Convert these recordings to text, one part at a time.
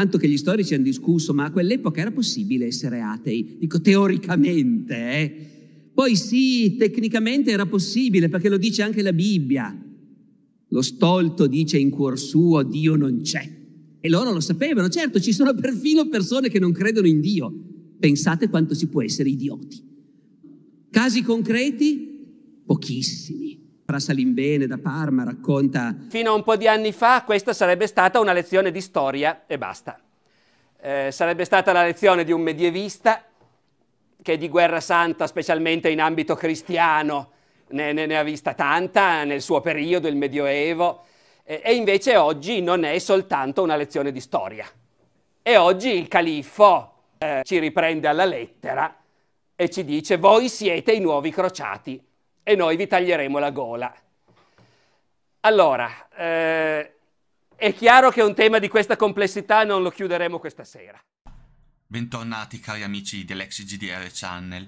Tanto che gli storici hanno discusso, ma a quell'epoca era possibile essere atei, dico teoricamente. Eh? Poi sì, tecnicamente era possibile, perché lo dice anche la Bibbia. Lo stolto dice in cuor suo Dio non c'è. E loro lo sapevano, certo, ci sono perfino persone che non credono in Dio. Pensate quanto si può essere idioti. Casi concreti? Pochissimi. Prasalimbene da Parma racconta... Fino a un po' di anni fa questa sarebbe stata una lezione di storia e basta. Eh, sarebbe stata la lezione di un medievista che di guerra santa, specialmente in ambito cristiano, ne, ne, ne ha vista tanta nel suo periodo, il Medioevo, eh, e invece oggi non è soltanto una lezione di storia. E oggi il califfo eh, ci riprende alla lettera e ci dice voi siete i nuovi crociati e noi vi taglieremo la gola. Allora, eh, è chiaro che un tema di questa complessità non lo chiuderemo questa sera. Bentornati cari amici dell'XGDR Channel.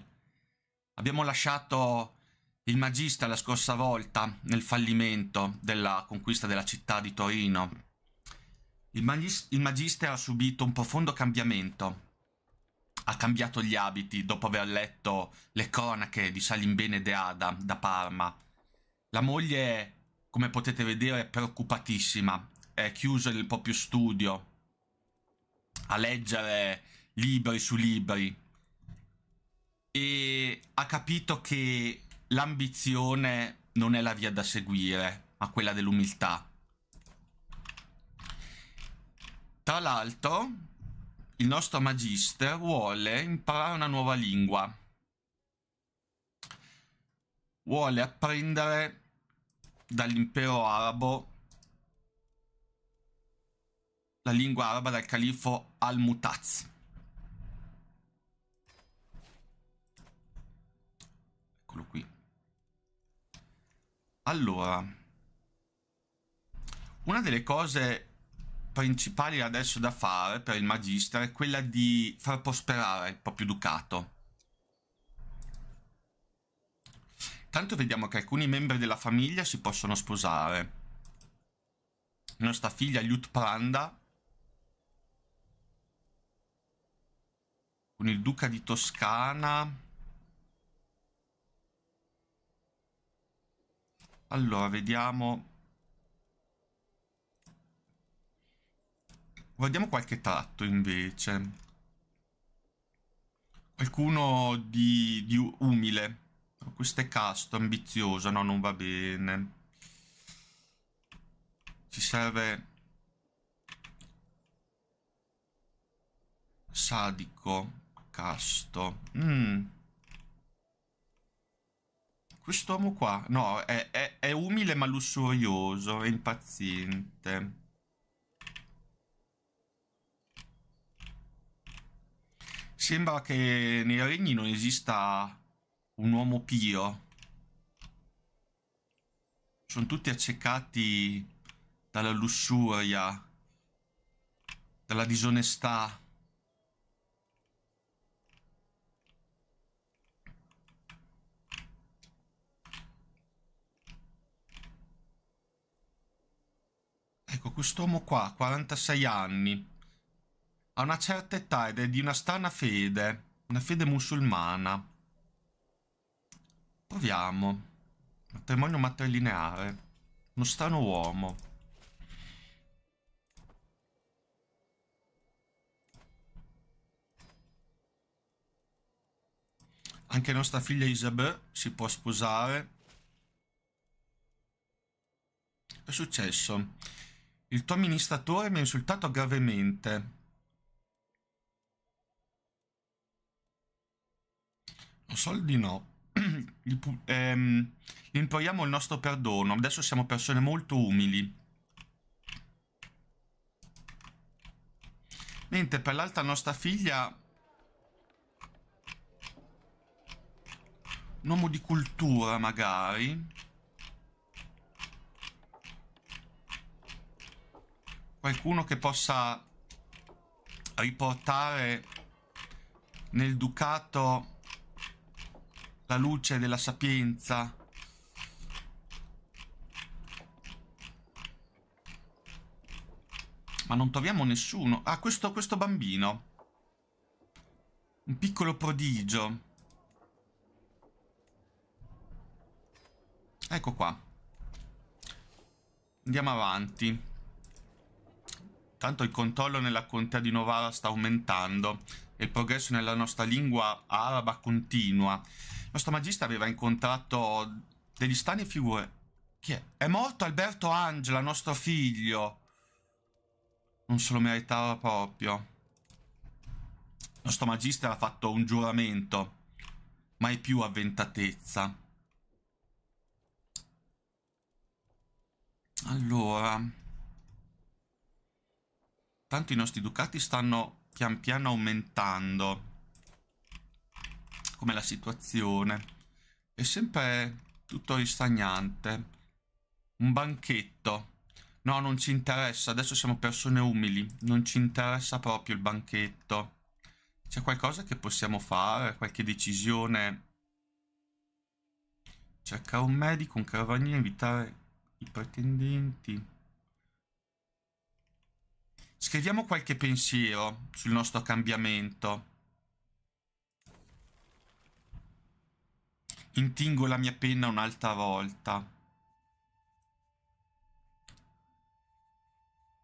Abbiamo lasciato il magista la scorsa volta nel fallimento della conquista della città di Torino. Il, magis- il magista ha subito un profondo cambiamento ha cambiato gli abiti dopo aver letto le cronache di Salimbene de Ada da Parma. La moglie, come potete vedere, è preoccupatissima, è chiusa nel proprio studio a leggere libri su libri e ha capito che l'ambizione non è la via da seguire, ma quella dell'umiltà. Tra l'altro, il nostro magister vuole imparare una nuova lingua. Vuole apprendere dall'impero arabo la lingua araba dal califo Al-Mutaz. Eccolo qui. Allora, una delle cose principali adesso da fare per il Magister è quella di far prosperare il proprio ducato. Tanto vediamo che alcuni membri della famiglia si possono sposare. Nostra figlia Liutpranda con il duca di Toscana. Allora, vediamo Guardiamo qualche tratto invece. Qualcuno di, di umile. Questo è casto, ambizioso. no, non va bene. Ci serve... Sadico, casto. Mm. Quest'uomo qua, no, è, è, è umile ma lussurioso, è impaziente. Sembra che nei regni non esista un uomo pio. Sono tutti accecati dalla lussuria, dalla disonestà. Ecco, quest'uomo qua, 46 anni ha una certa età ed è di una strana fede, una fede musulmana. Proviamo. Matrimonio matrilineare. Uno strano uomo. Anche nostra figlia Isabel si può sposare. È successo. Il tuo amministratore mi ha insultato gravemente. Soldi no. Gli, ehm, gli imploriamo il nostro perdono. Adesso siamo persone molto umili. Mentre per l'altra nostra figlia... Un uomo di cultura, magari. Qualcuno che possa riportare nel ducato la luce della sapienza. Ma non troviamo nessuno. Ah, questo, questo bambino. Un piccolo prodigio. Ecco qua. Andiamo avanti. Tanto il controllo nella contea di Novara sta aumentando e il progresso nella nostra lingua araba continua nostro magista aveva incontrato degli strani figure. Chi è? È morto Alberto Angela, nostro figlio. Non se lo meritava proprio. Il nostro magista ha fatto un giuramento. Mai più avventatezza. Allora... Tanto i nostri ducati stanno pian piano aumentando com'è la situazione. È sempre tutto ristagnante. Un banchetto. No, non ci interessa, adesso siamo persone umili, non ci interessa proprio il banchetto. C'è qualcosa che possiamo fare, qualche decisione? Cercare un medico, un carabiniere, invitare i pretendenti. Scriviamo qualche pensiero sul nostro cambiamento. Intingo la mia penna un'altra volta.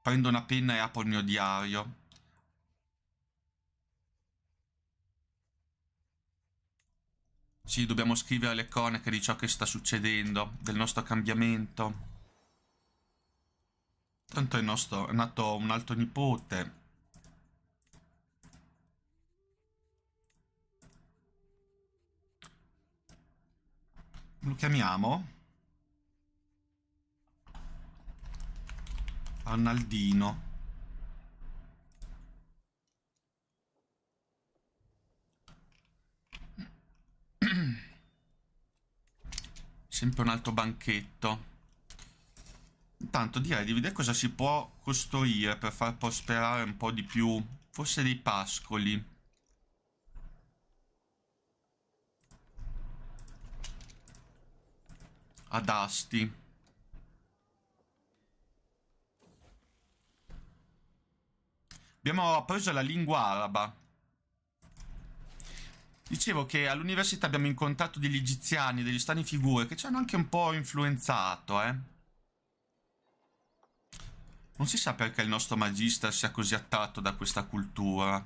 Prendo una penna e apro il mio diario. Sì, dobbiamo scrivere le cronache di ciò che sta succedendo, del nostro cambiamento. Tanto è, nostro, è nato un altro nipote. lo chiamiamo Arnaldino. Sempre un altro banchetto. Intanto direi di vedere cosa si può costruire per far prosperare un po' di più. Forse dei pascoli. ad Asti. Abbiamo appreso la lingua araba. Dicevo che all'università abbiamo incontrato degli egiziani, degli strani figure che ci hanno anche un po' influenzato, eh. Non si sa perché il nostro magista sia così attratto da questa cultura.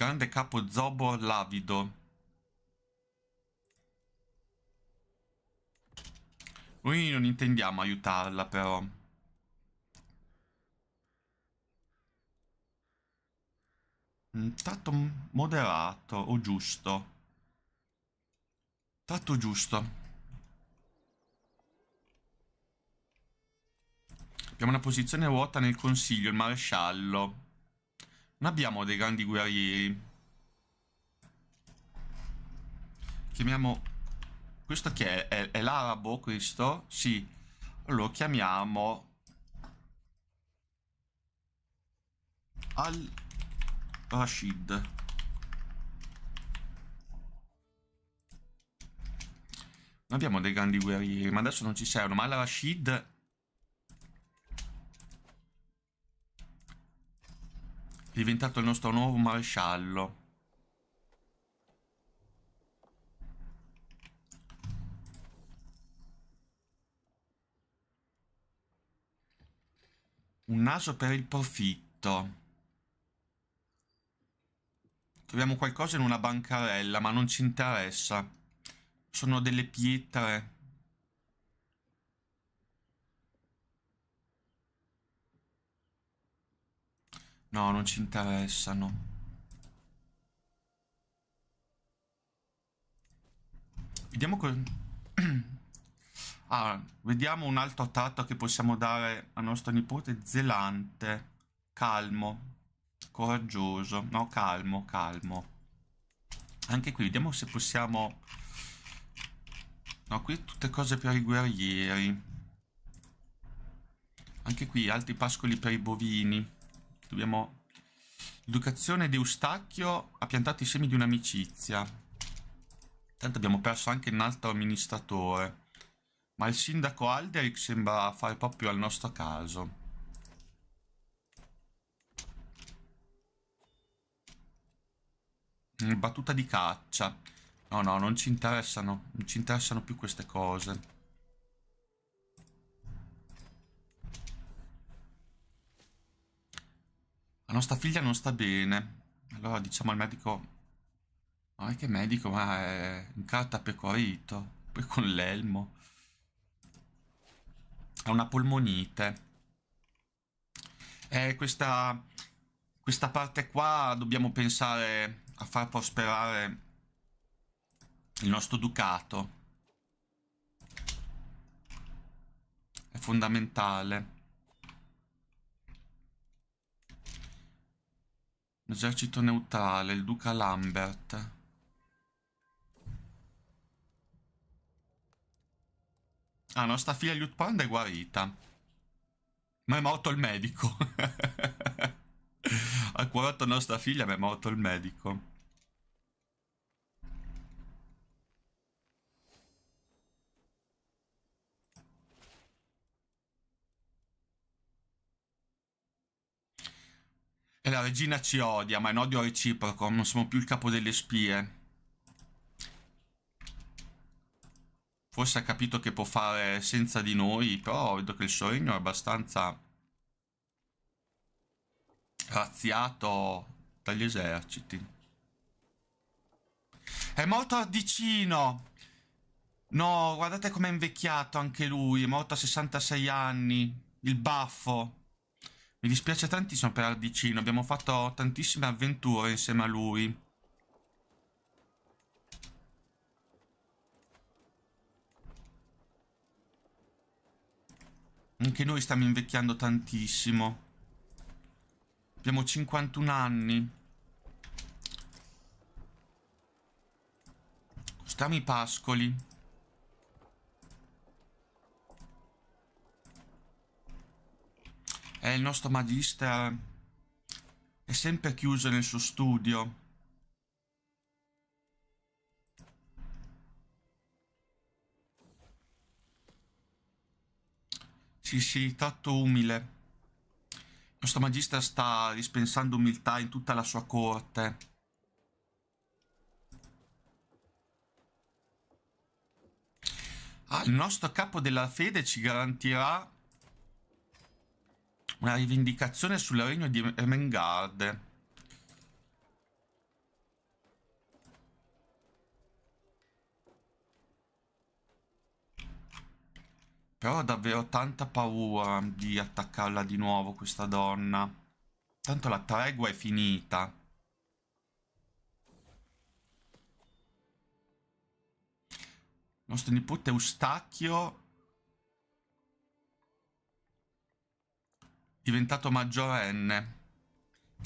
Grande capo Zobo Lavido. Noi non intendiamo aiutarla però. un mm, Tratto moderato o giusto? Tratto giusto. Abbiamo una posizione vuota nel consiglio, il maresciallo. Non abbiamo dei grandi guerrieri. Chiamiamo... Questo che è? È, è l'arabo questo? Sì. Lo chiamiamo... Al-Rashid. Non abbiamo dei grandi guerrieri, ma adesso non ci servono. Ma Al-Rashid diventato il nostro nuovo maresciallo. Un naso per il profitto. Troviamo qualcosa in una bancarella, ma non ci interessa. Sono delle pietre. No, non ci interessano. Vediamo cosa... ah, vediamo un altro tratto che possiamo dare a nostro nipote zelante, calmo, coraggioso, no, calmo, calmo. Anche qui, vediamo se possiamo... No, qui tutte cose per i guerrieri. Anche qui altri pascoli per i bovini. Dobbiamo... L'educazione di Eustacchio ha piantato i semi di un'amicizia. Tanto abbiamo perso anche un altro amministratore. Ma il sindaco Alderic sembra fare proprio al nostro caso. Battuta di caccia. No, no, non ci interessano. Non ci interessano più queste cose. nostra figlia non sta bene. Allora diciamo al medico... Ma che medico, ma è in carta poi con l'elmo. Ha una polmonite. E eh, questa, questa parte qua dobbiamo pensare a far prosperare il nostro ducato. È fondamentale. L'esercito neutrale, il duca Lambert. Ah, nostra figlia Liutprand è guarita. Ma è morto il medico. ha curato nostra figlia, ma è morto il medico. La regina ci odia, ma è un odio reciproco, non siamo più il capo delle spie. Forse ha capito che può fare senza di noi, però vedo che il suo regno è abbastanza razziato dagli eserciti. È morto Ardicino! No, guardate com'è invecchiato anche lui, è morto a 66 anni, il baffo. Mi dispiace tantissimo per Ardicino, abbiamo fatto tantissime avventure insieme a lui. Anche noi stiamo invecchiando tantissimo. Abbiamo 51 anni. Stiamo i pascoli. E il nostro magister è sempre chiuso nel suo studio. Sì, sì, tratto umile. Il nostro magister sta dispensando umiltà in tutta la sua corte. Ah, il nostro capo della fede ci garantirà una rivendicazione sul regno di Emengarde. Però ho davvero tanta paura di attaccarla di nuovo questa donna. Tanto la tregua è finita. Il nostro nipote Eustachio diventato maggiorenne.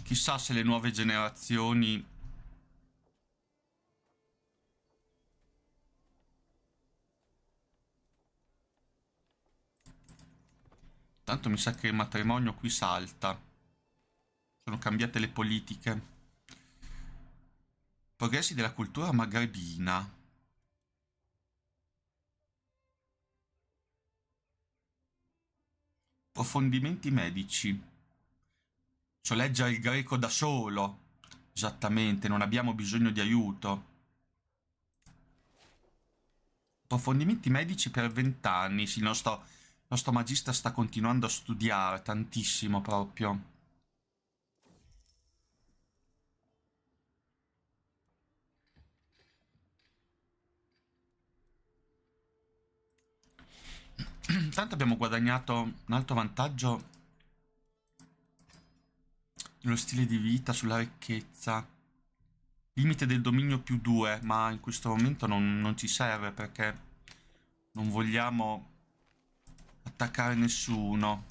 Chissà se le nuove generazioni... Tanto mi sa che il matrimonio qui salta. Sono cambiate le politiche. Progressi della cultura magrebina. Approfondimenti medici. Cioleggia il greco da solo. Esattamente, non abbiamo bisogno di aiuto. Approfondimenti medici per vent'anni. Sì, il nostro, il nostro magista sta continuando a studiare tantissimo proprio. Tanto abbiamo guadagnato un altro vantaggio nello stile di vita, sulla ricchezza. Limite del dominio più 2, ma in questo momento non, non ci serve perché non vogliamo attaccare nessuno.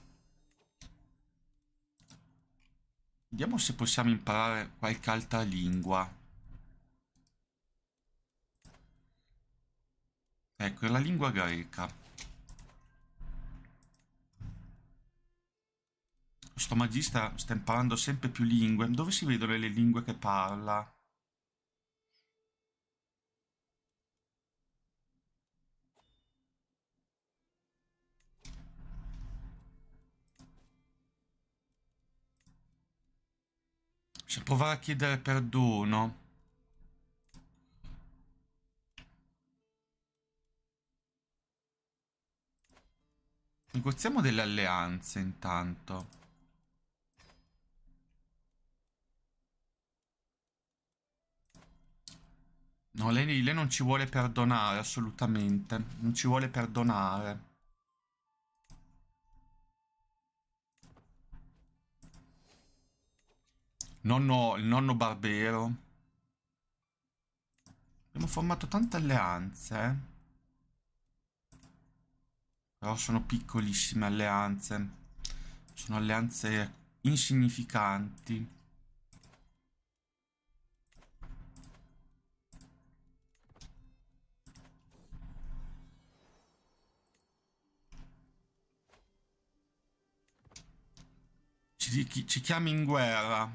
Vediamo se possiamo imparare qualche altra lingua. Ecco, è la lingua greca. sto magista sta imparando sempre più lingue. Dove si vedono le lingue che parla? Se provare a chiedere perdono. Negoziamo delle alleanze intanto. No, lei, lei non ci vuole perdonare, assolutamente. Non ci vuole perdonare. Nonno, il nonno barbero. Abbiamo formato tante alleanze. Eh. Però sono piccolissime alleanze. Sono alleanze insignificanti. ci, ci, chiami in guerra.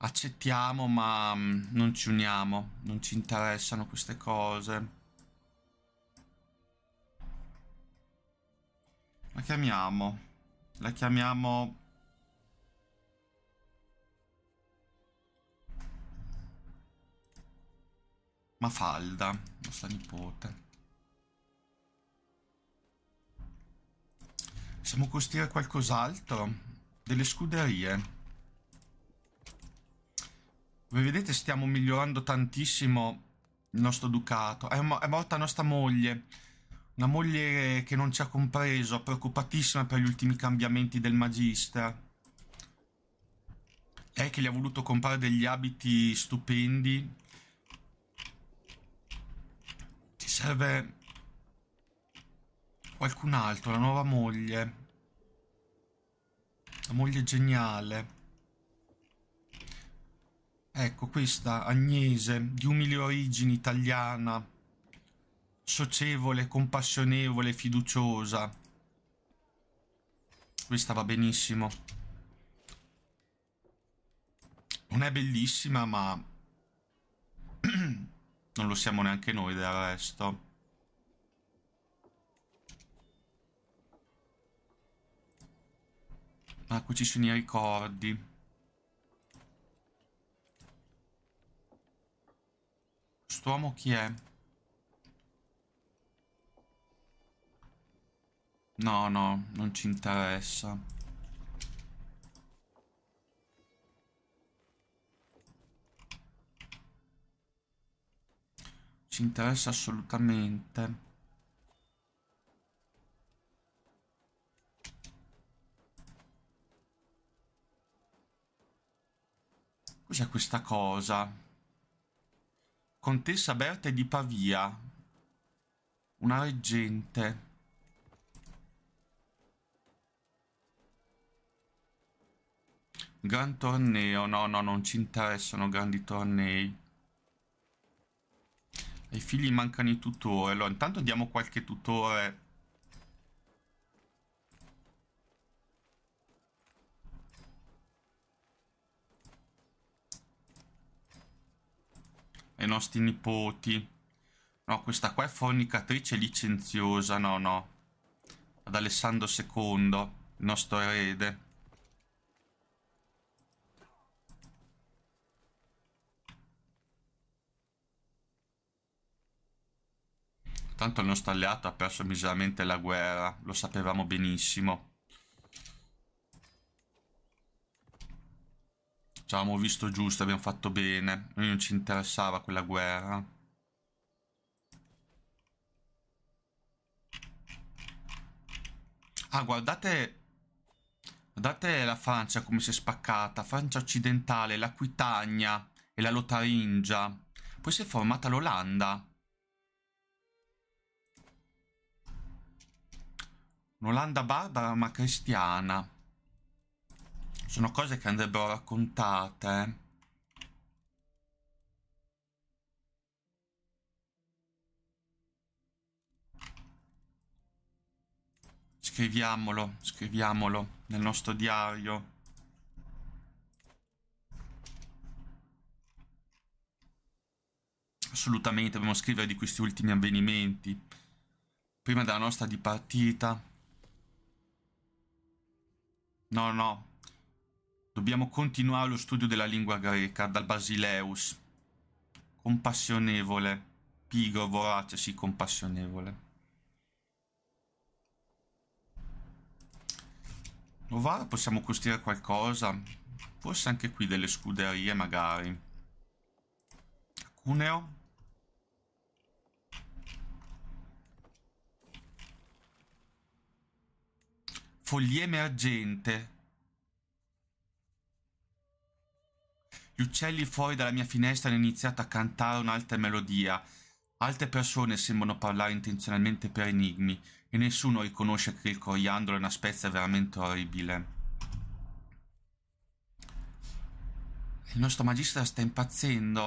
Accettiamo, ma mm, non ci uniamo. Non ci interessano queste cose. La chiamiamo. La chiamiamo... Mafalda, nostra nipote. Possiamo costruire qualcos'altro? Delle scuderie. Come vedete stiamo migliorando tantissimo il nostro ducato. È, mo è morta nostra moglie. Una moglie che non ci ha compreso, preoccupatissima per gli ultimi cambiamenti del Magister. Lei che gli ha voluto comprare degli abiti stupendi. Ci serve Qualcun altro, la nuova moglie. La moglie geniale. Ecco questa, Agnese, di umili origini italiana, socievole, compassionevole, fiduciosa. Questa va benissimo. Non è bellissima, ma non lo siamo neanche noi del resto. Ah, qui ci sono i ricordi. Quest'uomo chi è? No, no, non ci interessa. Ci interessa assolutamente. Cos'è questa cosa? Contessa Berta di Pavia. Una reggente. Gran torneo. No, no, non ci interessano grandi tornei. Ai figli mancano i tutori. Allora, intanto diamo qualche tutore ai nostri nipoti. No, questa qua è fornicatrice licenziosa, no, no. Ad Alessandro II, il nostro erede. Tanto il nostro alleato ha perso miseramente la guerra, lo sapevamo benissimo. Ci avevamo visto giusto, abbiamo fatto bene. Noi non ci interessava quella guerra. Ah, guardate... Guardate la Francia come si è spaccata. Francia occidentale, l'Aquitania e la Lotaringia. Poi si è formata l'Olanda. Un'Olanda barbara ma cristiana. Sono cose che andrebbero raccontate. Scriviamolo, scriviamolo nel nostro diario. Assolutamente dobbiamo scrivere di questi ultimi avvenimenti. Prima della nostra dipartita. No, no, Dobbiamo continuare lo studio della lingua greca dal Basileus. Compassionevole. Pigro, vorace, sì, compassionevole. Novara possiamo costruire qualcosa. Forse anche qui delle scuderie, magari. Cuneo. Foglie emergente. Gli uccelli fuori dalla mia finestra hanno iniziato a cantare un'altra melodia. Altre persone sembrano parlare intenzionalmente per enigmi e nessuno riconosce che il coriandolo è una spezia veramente orribile. Il nostro magistro sta impazzendo.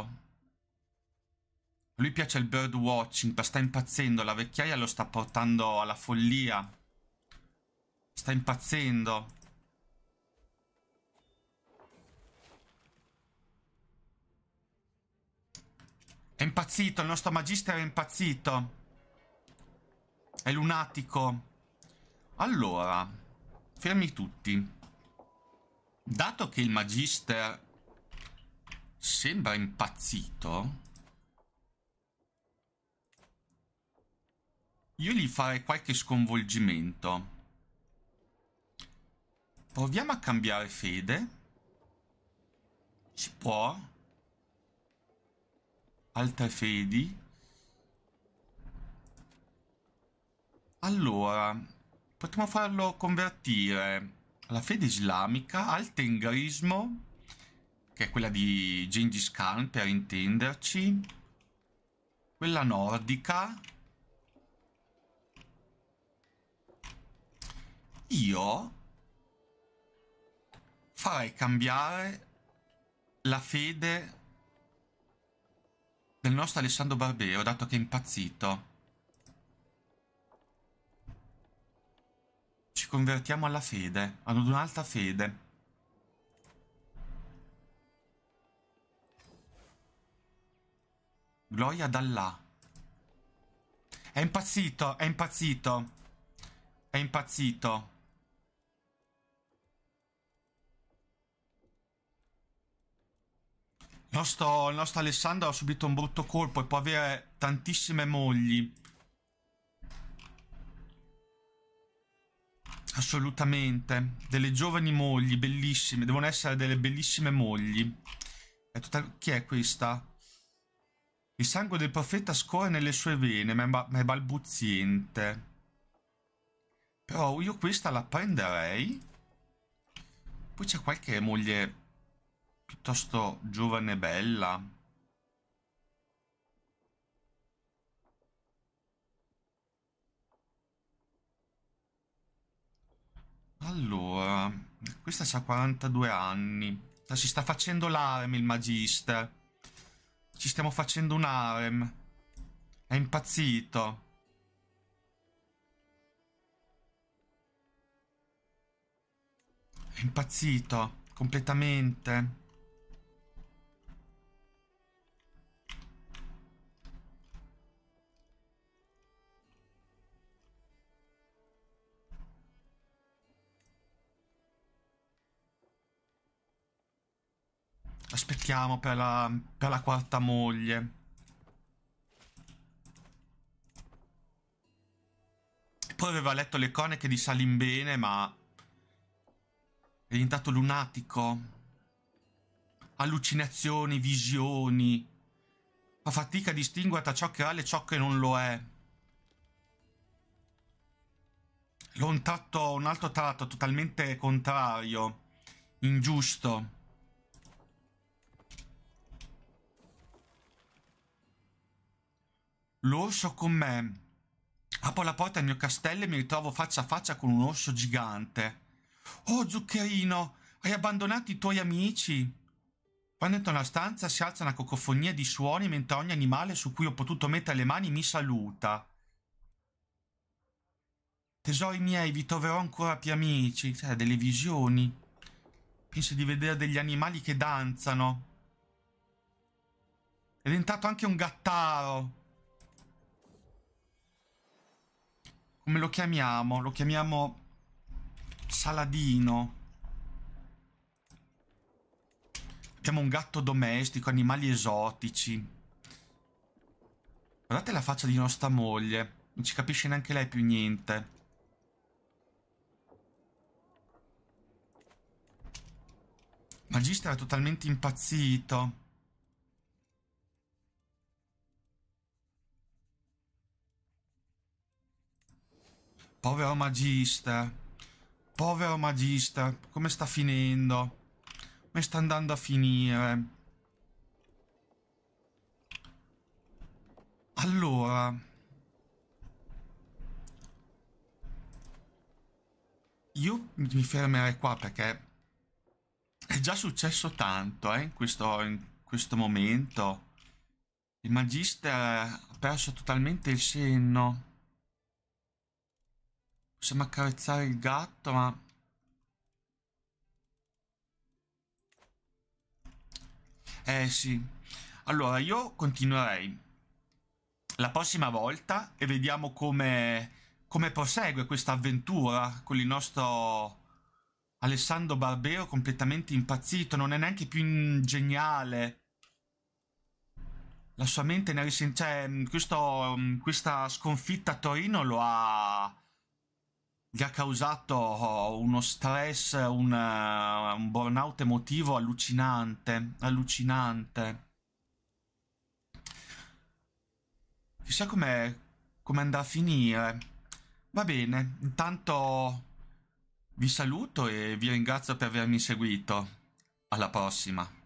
A lui piace il bird watching, sta impazzendo, la vecchiaia lo sta portando alla follia. Sta impazzendo. È impazzito, il nostro magister è impazzito. È lunatico. Allora, fermi tutti. Dato che il magister sembra impazzito, io gli farei qualche sconvolgimento. Proviamo a cambiare fede. Si può? Fedi. Allora, potremmo farlo convertire alla fede islamica, al tengrismo, che è quella di Gengis Khan per intenderci, quella nordica. Io farei cambiare la fede del nostro Alessandro Barbero, dato che è impazzito. Ci convertiamo alla fede, ad un'altra fede. Gloria dall'A. È impazzito, è impazzito. È impazzito. Il nostro, il nostro Alessandro ha subito un brutto colpo e può avere tantissime mogli. Assolutamente. Delle giovani mogli, bellissime. Devono essere delle bellissime mogli. È total... Chi è questa? Il sangue del profeta scorre nelle sue vene, ma è, ma è balbuziente. Però io questa la prenderei. Poi c'è qualche moglie piuttosto giovane e bella. Allora, questa ha 42 anni. Cioè, si sta facendo l'arem il magister. Ci stiamo facendo un harem. È impazzito. È impazzito, completamente. aspettiamo per la, per la quarta moglie. Poi aveva letto le coniche di Salimbene, ma è diventato lunatico. Allucinazioni, visioni. Fa fatica a distinguere tra ciò che è reale e ciò che non lo è. L'ho un tratto, un altro tratto totalmente contrario, ingiusto. l'orso con me. Apro la porta al mio castello e mi ritrovo faccia a faccia con un orso gigante. Oh, zuccherino, hai abbandonato i tuoi amici. Quando entro nella stanza si alza una cocofonia di suoni mentre ogni animale su cui ho potuto mettere le mani mi saluta. Tesori miei, vi troverò ancora più amici. Cioè, delle visioni. Penso di vedere degli animali che danzano. È diventato anche un gattaro. Come lo chiamiamo? Lo chiamiamo Saladino. Abbiamo un gatto domestico, animali esotici. Guardate la faccia di nostra moglie. Non ci capisce neanche lei più niente. Magister è totalmente impazzito. Povero Magister. Povero Magister. Come sta finendo? Come sta andando a finire? Allora... Io mi fermerei qua perché è già successo tanto eh, in, questo, in questo momento. Il Magister ha perso totalmente il senno. Possiamo accarezzare il gatto, ma... Eh sì. Allora, io continuerei la prossima volta e vediamo come, come prosegue questa avventura con il nostro Alessandro Barbero completamente impazzito. Non è neanche più geniale. La sua mente ne ha Cioè, questo, questa sconfitta a Torino lo ha gli ha causato oh, uno stress, un, eh, un burnout emotivo allucinante, allucinante. Chissà come com andrà a finire. Va bene, intanto vi saluto e vi ringrazio per avermi seguito. Alla prossima.